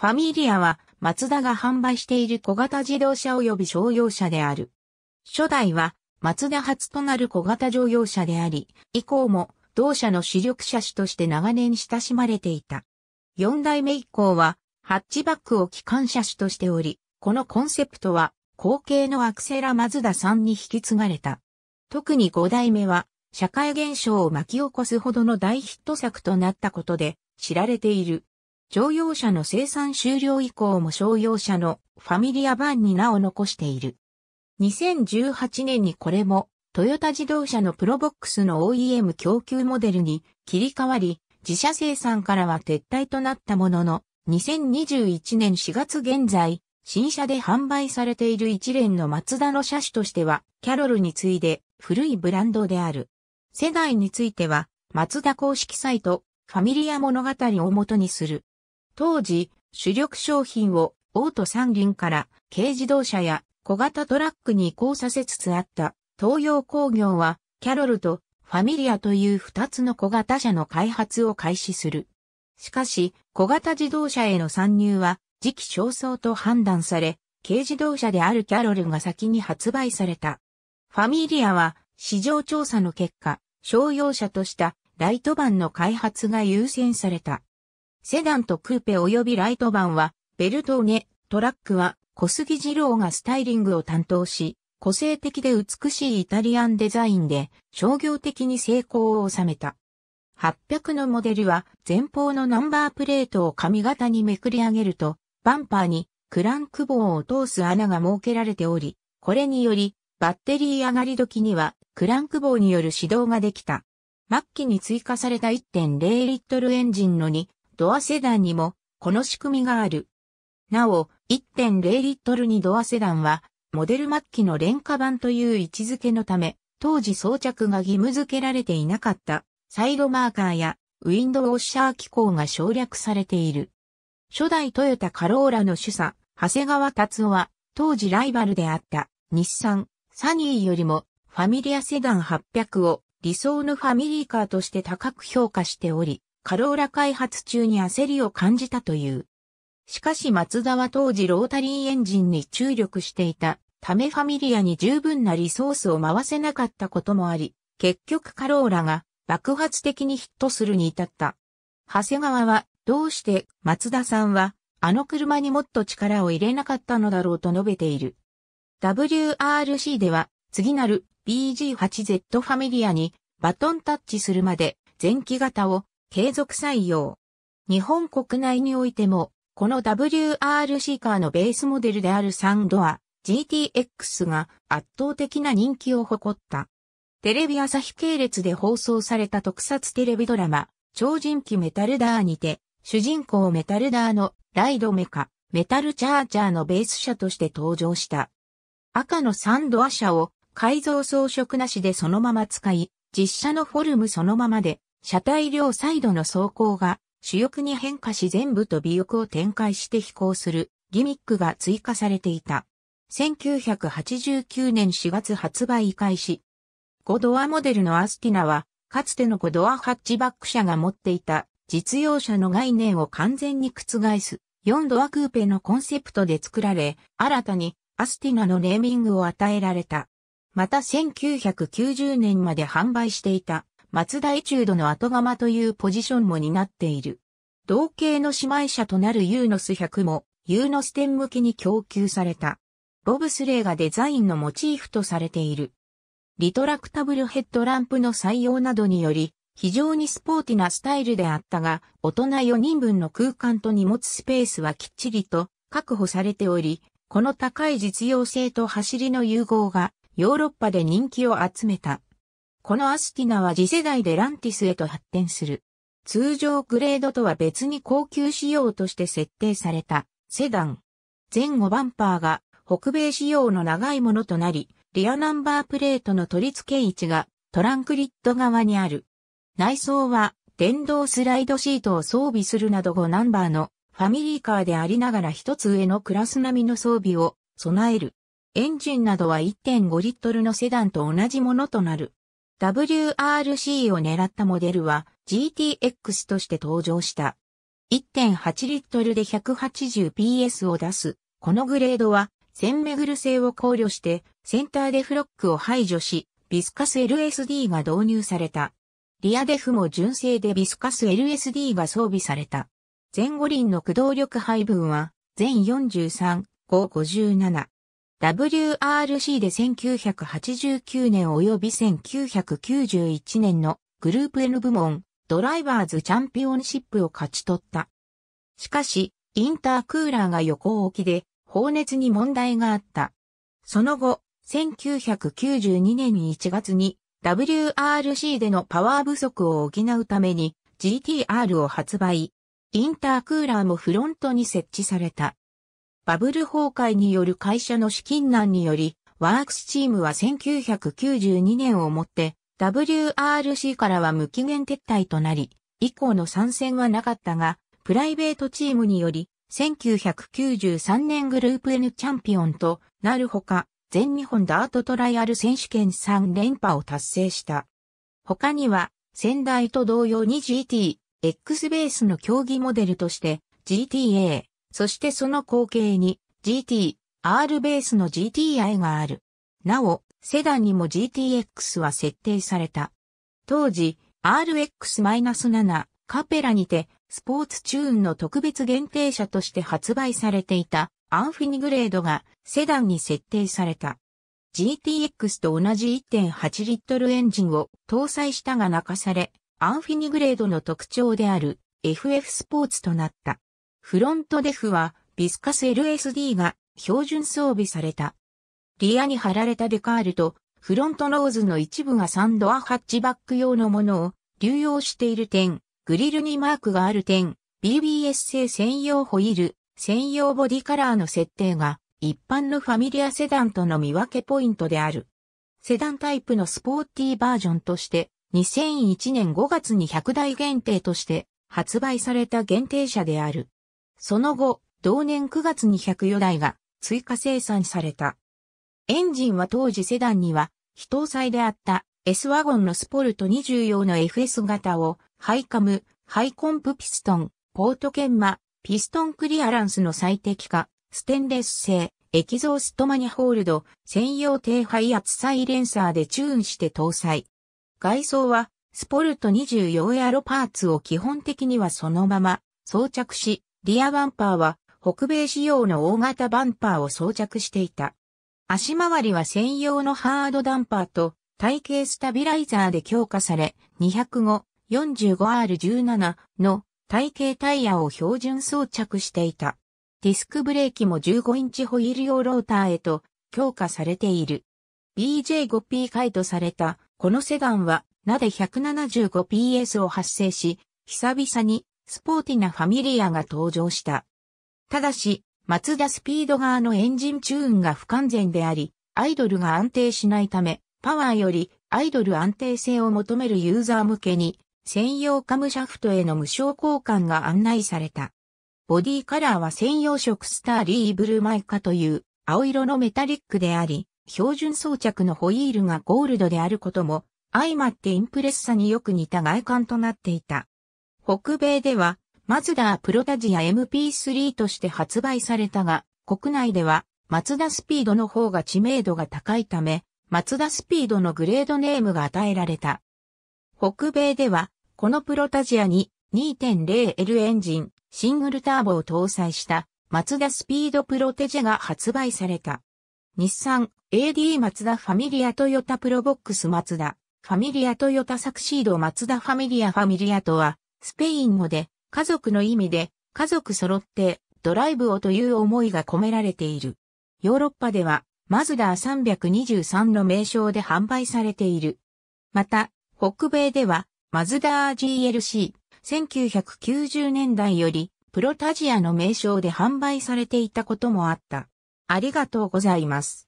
ファミリアは、マツダが販売している小型自動車及び商用車である。初代は、マツダ初となる小型乗用車であり、以降も、同社の主力車種として長年親しまれていた。四代目以降は、ハッチバックを機関車種としており、このコンセプトは、後継のアクセラマズダさんに引き継がれた。特に五代目は、社会現象を巻き起こすほどの大ヒット作となったことで、知られている。乗用車の生産終了以降も商用車のファミリア版に名を残している。2018年にこれもトヨタ自動車のプロボックスの OEM 供給モデルに切り替わり、自社生産からは撤退となったものの、2021年4月現在、新車で販売されている一連のマツダの車種としては、キャロルに次いで古いブランドである。世代については、マツダ公式サイト、ファミリア物語を元にする当時、主力商品をオート三輪から軽自動車や小型トラックに移行させつつあった東洋工業はキャロルとファミリアという二つの小型車の開発を開始する。しかし、小型自動車への参入は時期尚早と判断され、軽自動車であるキャロルが先に発売された。ファミリアは市場調査の結果、商用車としたライト版の開発が優先された。セダンとクーペ及びライト版は、ベルトーネ、トラックは、小杉二郎がスタイリングを担当し、個性的で美しいイタリアンデザインで商業的に成功を収めた。800のモデルは前方のナンバープレートを髪型にめくり上げると、バンパーにクランク棒を通す穴が設けられており、これによりバッテリー上がり時にはクランク棒による始動ができた。末期に追加された1.0リットルエンジンの2ドアセダンにもこの仕組みがある。なお、1.0リットル2ドアセダンは、モデル末期の廉価版という位置づけのため、当時装着が義務付けられていなかったサイドマーカーやウィンドウォッシャー機構が省略されている。初代トヨタカローラの主査、長谷川達夫は、当時ライバルであった日産、サニーよりもファミリアセダン800を理想のファミリーカーとして高く評価しており、カローラ開発中に焦りを感じたという。しかし松田は当時ロータリーエンジンに注力していたためファミリアに十分なリソースを回せなかったこともあり、結局カローラが爆発的にヒットするに至った。長谷川はどうして松田さんはあの車にもっと力を入れなかったのだろうと述べている。WRC では次なる BG8Z ファミリアにバトンタッチするまで前期型を継続採用。日本国内においても、この WRC カーのベースモデルであるサンドア GTX が圧倒的な人気を誇った。テレビ朝日系列で放送された特撮テレビドラマ、超人気メタルダーにて、主人公メタルダーのライドメカ、メタルチャーチャーのベース車として登場した。赤のサンドア車を改造装飾なしでそのまま使い、実車のフォルムそのままで車体両サイドの走行が主翼に変化し全部と尾翼を展開して飛行するギミックが追加されていた。1989年4月発売開始。5ドアモデルのアスティナは、かつての5ドアハッチバック車が持っていた実用車の概念を完全に覆す4ドアクーペのコンセプトで作られ、新たにアスティナのネーミングを与えられた。また1990年まで販売していた松田エチュードの後釜というポジションも担っている。同系の姉妹社となるユーノス100も、ユーノス店向けに供給された。ボブスレーがデザインのモチーフとされている。リトラクタブルヘッドランプの採用などにより、非常にスポーティなスタイルであったが、大人4人分の空間と荷物スペースはきっちりと確保されており、この高い実用性と走りの融合がヨーロッパで人気を集めた。このアスティナは次世代でランティスへと発展する。通常グレードとは別に高級仕様として設定されたセダン。前後バンパーが北米仕様の長いものとなり、リアナンバープレートの取り付け位置がトランクリッド側にある。内装は電動スライドシートを装備するなど5ナンバーのファミリーカーでありながら一つ上のクラス並みの装備を備える。エンジンなどは1.5リットルのセダンと同じものとなる。WRC を狙ったモデルは GTX として登場した。1.8リットルで 180PS を出す。このグレードは、1000メグル性を考慮して、センターデフロックを排除し、ビスカス LSD が導入された。リアデフも純正でビスカス LSD が装備された。前後輪の駆動力配分は、全43、557。WRC で1989年及び1991年のグループ N 部門ドライバーズチャンピオンシップを勝ち取った。しかし、インタークーラーが横置きで、放熱に問題があった。その後、1992年1月に WRC でのパワー不足を補うために GTR を発売。インタークーラーもフロントに設置された。バブル崩壊による会社の資金難により、ワークスチームは1992年をもって WRC からは無期限撤退となり、以降の参戦はなかったが、プライベートチームにより、1993年グループ N チャンピオンとなるほか、全日本ダートトライアル選手権3連覇を達成した。他には、先代と同様に GT、X ベースの競技モデルとして、GTA、そしてその後継に GT、R ベースの GTI がある。なお、セダンにも GTX は設定された。当時、RX-7 カペラにてスポーツチューンの特別限定車として発売されていたアンフィニグレードがセダンに設定された。GTX と同じ1.8リットルエンジンを搭載したが泣かされ、アンフィニグレードの特徴である FF スポーツとなった。フロントデフはビスカス LSD が標準装備された。リアに貼られたデカールとフロントノーズの一部がサンドアハッチバック用のものを流用している点、グリルにマークがある点、BBS 製専用ホイール、専用ボディカラーの設定が一般のファミリアセダンとの見分けポイントである。セダンタイプのスポーティーバージョンとして2001年5月に100台限定として発売された限定車である。その後、同年9月に104台が追加生産された。エンジンは当時セダンには非搭載であった S ワゴンのスポルト20用の FS 型をハイカム、ハイコンプピストン、ポート研磨、ピストンクリアランスの最適化、ステンレス製、エキゾーストマニホールド、専用低排圧サイレンサーでチューンして搭載。外装は、スポルト24エアロパーツを基本的にはそのまま装着し、リアバンパーは北米仕様の大型バンパーを装着していた。足回りは専用のハードダンパーと体型スタビライザーで強化され、205、45R17 の体型タイヤを標準装着していた。ディスクブレーキも15インチホイール用ローターへと強化されている。BJ5P 回とされたこのセダンはなで 175PS を発生し、久々にスポーティなファミリアが登場した。ただし、マツダスピード側のエンジンチューンが不完全であり、アイドルが安定しないため、パワーよりアイドル安定性を求めるユーザー向けに、専用カムシャフトへの無償交換が案内された。ボディカラーは専用色スターリーブルマイカという青色のメタリックであり、標準装着のホイールがゴールドであることも、相まってインプレッサによく似た外観となっていた。北米では、マツダプロタジア MP3 として発売されたが、国内では、マツダスピードの方が知名度が高いため、マツダスピードのグレードネームが与えられた。北米では、このプロタジアに 2.0L エンジン、シングルターボを搭載したマツダスピードプロテジェが発売された。日産 AD マツダファミリアトヨタプロボックスマツダファミリアトヨタサクシードマツダファミリアファミリアとはスペイン語で、家族の意味で、家族揃って、ドライブをという思いが込められている。ヨーロッパでは、マズダー323の名称で販売されている。また、北米では、マズダー GLC、1990年代より、プロタジアの名称で販売されていたこともあった。ありがとうございます。